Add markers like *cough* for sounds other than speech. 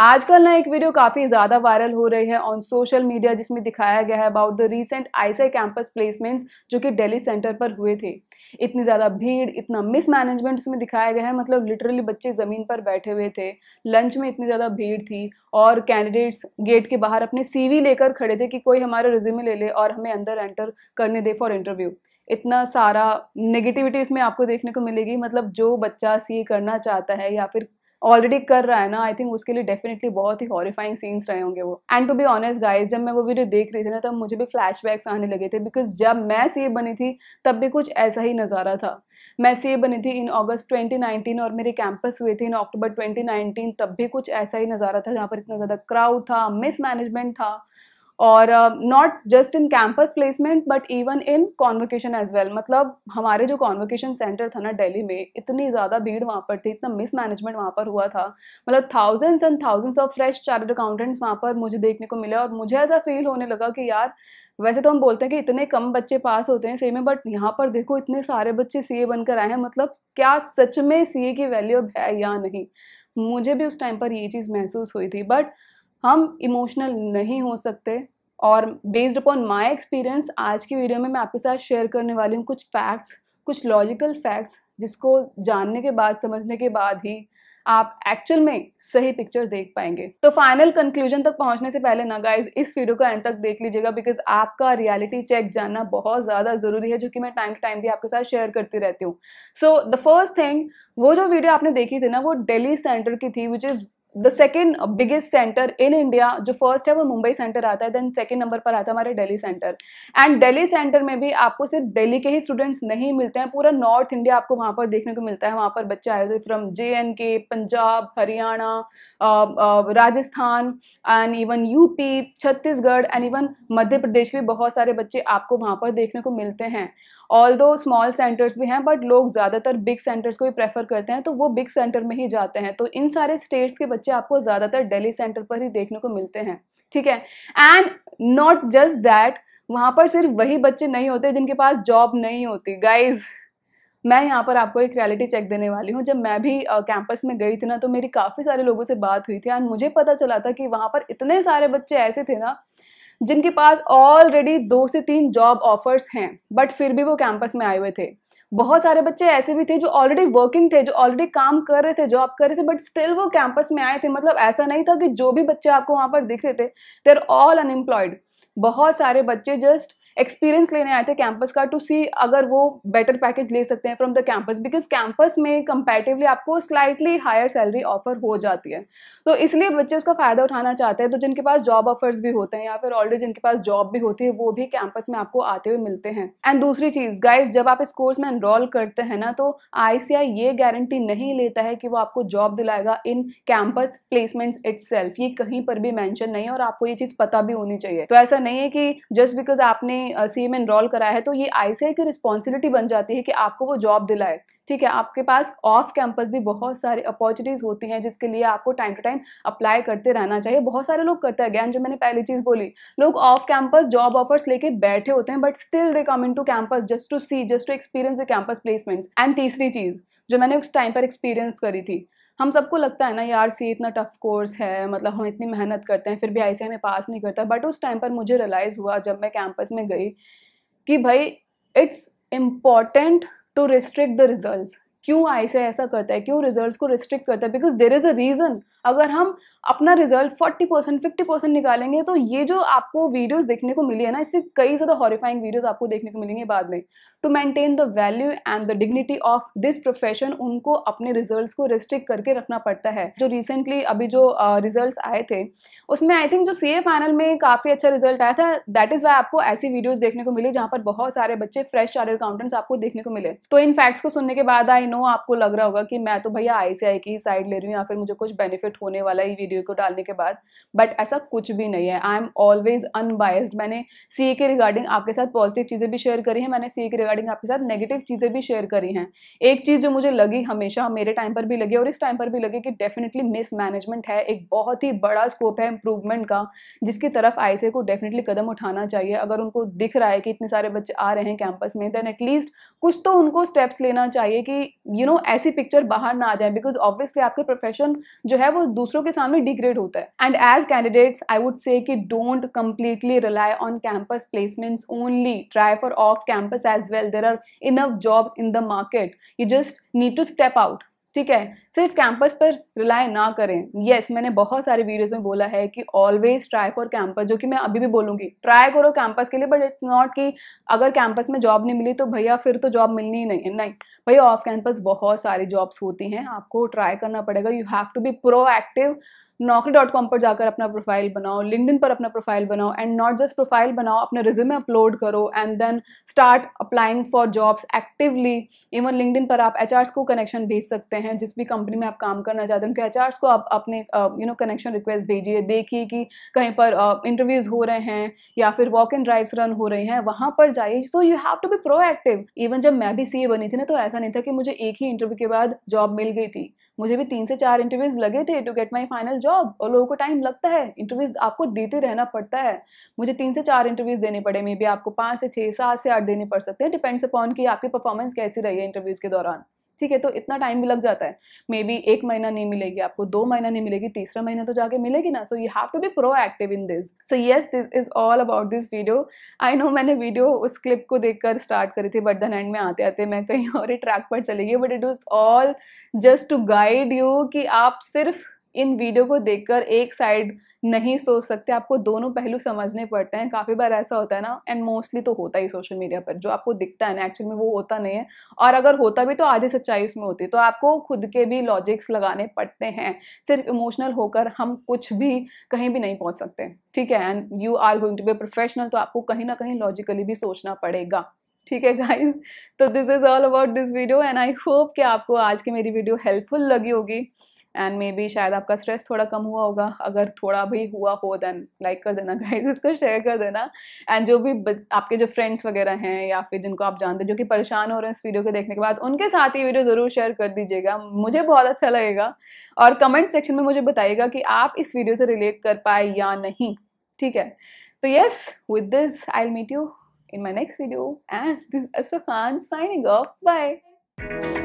आजकल ना एक वीडियो काफ़ी ज़्यादा वायरल हो रही है ऑन सोशल मीडिया जिसमें दिखाया गया है about the recent ICI campus placements जो कि दिल्ली सेंटर पर हुए थे इतनी ज़्यादा भीड़ इतना मिसमैनेजमेंट उसमें दिखाया गया है मतलब लिटरली बच्चे ज़मीन पर बैठे हुए थे लंच में इतनी ज़्यादा भीड़ थी और कैंडिडेट्स गेट के बाहर अपने सीवी लेकर खड़े थे कि कोई हमारा रिज्यूमे ले ले और हमें अंदर एंटर करने दे फॉर इंटरव्यू इतना सारा नेगेटिविटी इसमें आपको देखने को मिलेगी मतलब जो बच्चा सी करना चाहता है या फिर ऑलरेडी कर रहा है ना आई थिंक उसके लिए डेफिनेटली बहुत ही हॉरिफाइंग सीन्स रहे होंगे वो and to be honest guys जब मैं वो वीडियो देख रही थी ना तब मुझे भी बैक्स आने लगे थे बिकॉज जब मैं सी बनी थी तब भी कुछ ऐसा ही नज़ारा था मैं सी बनी थी इन अगस्त 2019 और मेरे कैंपस हुए थे इन अक्टूबर 2019 तब भी कुछ ऐसा ही नज़ारा था जहाँ पर इतना ज़्यादा क्राउड था मिसमैनेजमेंट था और not just in campus placement but even in convocation as well मतलब हमारे जो कॉन्वोकेशन सेंटर था ना दिल्ली में इतनी ज़्यादा भीड़ वहाँ पर थी इतना मिसमैनेजमेंट वहाँ पर हुआ था मतलब thousands and thousands of fresh chartered accountants वहाँ पर मुझे देखने को मिले और मुझे ऐसा फील होने लगा कि यार वैसे तो हम बोलते हैं कि इतने कम बच्चे पास होते हैं सी में बट यहाँ पर देखो इतने सारे बच्चे सी ए बनकर आए हैं मतलब क्या सच में सी ए की वैल्यू है या नहीं मुझे भी उस टाइम पर ये चीज़ महसूस हुई थी बट हम इमोशनल नहीं हो सकते और बेस्ड अपॉन माय एक्सपीरियंस आज की वीडियो में मैं आपके साथ शेयर करने वाली हूँ कुछ फैक्ट्स कुछ लॉजिकल फैक्ट्स जिसको जानने के बाद समझने के बाद ही आप एक्चुअल में सही पिक्चर देख पाएंगे तो फाइनल कंक्लूजन तक पहुंचने से पहले ना गाइज इस वीडियो का एंड तक देख लीजिएगा बिकॉज आपका रियलिटी चेक जानना बहुत ज़्यादा ज़रूरी है जो कि मैं टाइम टू टाइम भी आपके साथ शेयर करती रहती हूँ सो द फर्स्ट थिंग वो जो वीडियो आपने देखी थी ना वो डेली सेंटर की थी which is the second biggest center in India जो फर्स्ट है वो मुंबई सेंटर आता है देन सेकेंड नंबर पर आता है हमारे Delhi center and Delhi center में भी आपको सिर्फ डेली के ही स्टूडेंट्स नहीं मिलते हैं पूरा नॉर्थ इंडिया आपको वहाँ पर देखने को मिलता है वहाँ पर बच्चे आए हुए from J and K Punjab Haryana Rajasthan and even UP Chhattisgarh and even Madhya Pradesh भी बहुत सारे बच्चे आपको वहाँ पर देखने को मिलते हैं ऑल दो स्मॉल सेंटर्स भी हैं बट लोग ज़्यादातर बिग सेंटर्स को ही प्रेफर करते हैं तो वो बिग सेंटर में ही जाते हैं तो इन सारे स्टेट्स के बच्चे बच्चे आपको ज़्यादातर डेली सेंटर पर ही देखने को मिलते हैं ठीक है एंड नॉट जस्ट दैट वहां पर सिर्फ वही बच्चे नहीं होते जिनके पास जॉब नहीं होती गाइज मैं यहाँ पर आपको एक रियलिटी चेक देने वाली हूँ जब मैं भी कैंपस में गई थी ना तो मेरी काफ़ी सारे लोगों से बात हुई थी एंड मुझे पता चला था कि वहाँ पर इतने सारे बच्चे ऐसे थे ना जिनके पास ऑलरेडी दो से तीन जॉब ऑफर्स हैं बट फिर भी वो कैंपस में आए हुए थे बहुत सारे बच्चे ऐसे भी थे जो ऑलरेडी वर्किंग थे जो ऑलरेडी काम कर रहे थे जॉब कर रहे थे बट स्टिल वो कैंपस में आए थे मतलब ऐसा नहीं था कि जो भी बच्चे आपको वहाँ पर दिख रहे थे दे आर ऑल अनएम्प्लॉयड बहुत सारे बच्चे जस्ट एक्सपीरियंस लेने आए थे कैंपस का टू सी अगर वो बेटर पैकेज ले सकते हैं from the campus because campus में कंपेरेटिवली आपको स्लाइटली हायर सैलरी ऑफर हो जाती है तो इसलिए बच्चे उसका फ़ायदा उठाना चाहते हैं तो जिनके पास जॉब ऑफर्स भी होते हैं या फिर ऑलरेडी जिनके पास जॉब भी होती है वो भी कैंपस में आपको आते हुए मिलते हैं एंड दूसरी चीज़ गाइज जब आप इस कोर्स में एनरोल करते हैं ना तो आई ये गारंटी नहीं लेता है कि वो आपको जॉब दिलाएगा इन कैंपस प्लेसमेंट्स इट ये कहीं पर भी मैंशन नहीं है और आपको ये चीज़ पता भी होनी चाहिए तो ऐसा नहीं है कि जस्ट बिकॉज आपने सी एम इनरोल कराया है तो ये आई की रिस्पॉन्सिबिलिटी बन जाती है कि आपको वो जॉब दिलाए ठीक है आपके पास ऑफ कैंपस भी बहुत सारी अपॉर्चुनिटीज़ होती हैं जिसके लिए आपको टाइम टू टाइम अप्लाई करते रहना चाहिए बहुत सारे लोग करते हैं अगैन जो मैंने पहली चीज़ बोली लोग ऑफ कैंपस जॉब ऑफर्स लेके बैठे होते हैं but still they come in to campus just to see just to experience the campus placements and तीसरी चीज़ जो मैंने उस टाइम पर एक्सपीरियंस करी थी हम सबको लगता है ना यार सी इतना टफ कोर्स है मतलब हम इतनी मेहनत करते हैं फिर भी आई हमें पास नहीं करता बट उस टाइम पर मुझे रियलाइज़ हुआ जब मैं कैंपस में गई कि भाई it's important to restrict the result क्यों आई से ऐसा करता है क्यों रिजल्ट्स को रिस्ट्रिक्ट करता है because there is a reason अगर हम अपना रिजल्ट 40 परसेंट फिफ्टी परसेंट निकालेंगे तो ये जो आपको वीडियोस देखने को मिली है ना इससे कई ज़्यादा हॉरीफाइंग वीडियोस आपको देखने को मिलेंगे बाद में to maintain the value and the dignity of this profession उनको अपने रिजल्ट को रिस्ट्रिक्ट करके रखना पड़ता है जो रिसेंटली अभी जो रिजल्ट uh, आए थे उसमें आई थिंक जो सी फाइनल में काफ़ी अच्छा रिजल्ट आया था दैट इज़ वाई आपको ऐसी वीडियोज़ देखने को मिली जहाँ पर बहुत सारे बच्चे फ्रेश चार्टर अकाउंटेंट्स आपको देखने को मिले तो इन फैक्ट्स को सुनने के बाद आई आई नो आपको लग रहा होगा कि मैं तो भैया आई सी आई की ही साइड ले रही हूँ या फिर मुझे कुछ बेनिफिट होने वाला है वीडियो को डालने के बाद बट ऐसा कुछ भी नहीं है आई एम ऑलवेज अनबायस्ड मैंने सी के रिगार्डिंग आपके साथ पॉजिटिव चीज़ें भी शेयर करी हैं मैंने सी के रिगार्डिंग आपके साथ नेगेटिव चीज़ें भी शेयर करी हैं एक चीज़ जो मुझे लगी हमेशा मेरे टाइम पर भी लगी और इस टाइम पर भी लगी कि डेफिनेटली मिसमैनेजमेंट है एक बहुत ही बड़ा स्कोप है इंप्रूवमेंट का जिसकी तरफ आई को डेफिनेटली कदम उठाना चाहिए अगर उनको दिख रहा है कि इतने सारे बच्चे आ रहे हैं कैंपस में देन एटलीस्ट कुछ तो उनको स्टेप्स लेना चाहिए कि यू नो ऐसी पिक्चर बाहर ना आ जाए बिकॉज ऑब्वियसली आपके प्रोफेशन जो है वो दूसरों के सामने डिग्रेड होता है and as candidates I would say कि don't completely rely on campus placements only try for off campus as well there are enough jobs in the market you just need to step out ठीक है सिर्फ campus पर rely ना करें yes yes, मैंने बहुत सारे वीडियोस में बोला है कि ऑलवेज ट्राई फॉर कैंपस जो कि मैं अभी भी बोलूंगी ट्राई करो कैंपस के लिए बट इट्स नॉट कि अगर कैंपस में जॉब नहीं मिली तो भैया फिर तो जॉब मिलनी ही नहीं है नहीं भैया ऑफ कैंपस बहुत सारी जॉब्स होती हैं आपको ट्राई करना पड़ेगा you have to be proactive Naukri dot com पर जाकर अपना प्रोफाइल बनाओ लिंकडिन पर अपना प्रोफाइल बनाओ एंड नॉट जस्ट प्रोफाइल बनाओ अपने रिज्यूमे अपलोड करो and then start applying for jobs actively even LinkedIn पर आप एच को कनेक्शन भेज सकते हैं जिस भी कंपनी में आप काम करना चाहते हैं उनके एच को आप अपने यू नो कनेक्शन रिक्वेस्ट भेजिए देखिए कि कहीं पर इंटरव्यूज़ uh, हो रहे हैं या फिर वॉक एंड ड्राइव्स रन हो रही हैं वहाँ पर जाइए so you have to be proactive even जब मैं भी सी बनी थी ना तो ऐसा नहीं था कि मुझे एक ही इंटरव्यू के बाद जॉब मिल गई थी मुझे भी तीन से चार इंटरव्यूज लगे थे to get my final job और लोगों को टाइम लगता है इंटरव्यूज आपको देते रहना पड़ता है मुझे तीन से चार इंटरव्यूज देने पड़े मे बी आपको पाँच से छः सात से आठ देने पड़ सकते हैं डिपेंड्स अपॉन कि आपकी परफॉर्मेंस कैसी रही है इंटरव्यूज के दौरान ठीक है तो इतना टाइम भी लग जाता है मे बी एक महीना नहीं मिलेगी आपको दो महीना नहीं मिलेगी तीसरा महीना तो जाके मिलेगी ना so you have to be proactive in this so yes this is all about this video I know मैंने वीडियो उस क्लिप को देखकर स्टार्ट करी थी बट देन एंड में आते आते मैं कहीं और ही ट्रैक पर चली गई but it is all just to guide you कि आप सिर्फ इन वीडियो को देखकर एक साइड नहीं सोच सकते आपको दोनों पहलू समझने पड़ते हैं काफ़ी बार ऐसा होता है ना एंड मोस्टली तो होता ही सोशल मीडिया पर जो आपको दिखता है ना एक्चुअल में वो होता नहीं है और अगर होता भी तो आधी सच्चाई उसमें होती है तो आपको खुद के भी लॉजिक्स लगाने पड़ते हैं सिर्फ इमोशनल होकर हम कुछ भी कहीं भी नहीं पहुँच सकते ठीक है and you are going to be professional तो आपको कहीं ना कहीं लॉजिकली भी सोचना पड़ेगा ठीक है गाइज तो this is all about this video and I hope कि आपको आज की मेरी वीडियो हेल्पफुल लगी होगी एंड मे बी शायद आपका स्ट्रेस थोड़ा कम हुआ होगा अगर थोड़ा भी हुआ हो देन लाइक कर देना गाइज *laughs* इसको शेयर कर देना एंड जो भी आपके जो फ्रेंड्स वगैरह हैं या फिर जिनको आप जानते हैं जो कि परेशान हो रहे हैं इस वीडियो को देखने के बाद उनके साथ ये वीडियो ज़रूर शेयर कर दीजिएगा मुझे बहुत अच्छा लगेगा और कमेंट सेक्शन में मुझे बताइएगा कि आप इस वीडियो से रिलेट कर पाए या नहीं ठीक है तो yes with this I meet you in my next video and this is Asfa Khan signing off. Bye!